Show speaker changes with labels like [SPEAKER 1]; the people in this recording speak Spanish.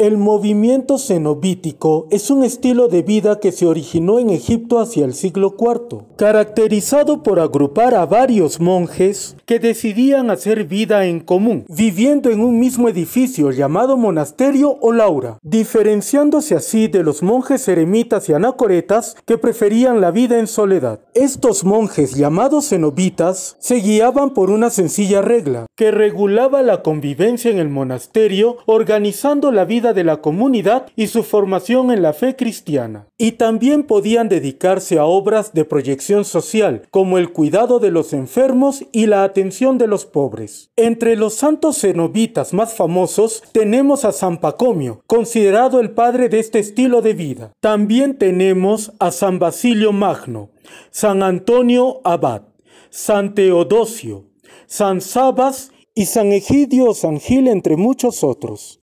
[SPEAKER 1] El movimiento cenobítico es un estilo de vida que se originó en Egipto hacia el siglo IV, caracterizado por agrupar a varios monjes que decidían hacer vida en común, viviendo en un mismo edificio llamado monasterio o laura, diferenciándose así de los monjes eremitas y anacoretas que preferían la vida en soledad. Estos monjes llamados cenobitas se guiaban por una sencilla regla que regulaba la convivencia en el monasterio organizando la vida de la comunidad y su formación en la fe cristiana. Y también podían dedicarse a obras de proyección social, como el cuidado de los enfermos y la atención de los pobres. Entre los santos cenobitas más famosos tenemos a San Pacomio, considerado el padre de este estilo de vida. También tenemos a San Basilio Magno, San Antonio Abad, San Teodosio, San Sabas y San Egidio o San Gil, entre muchos otros.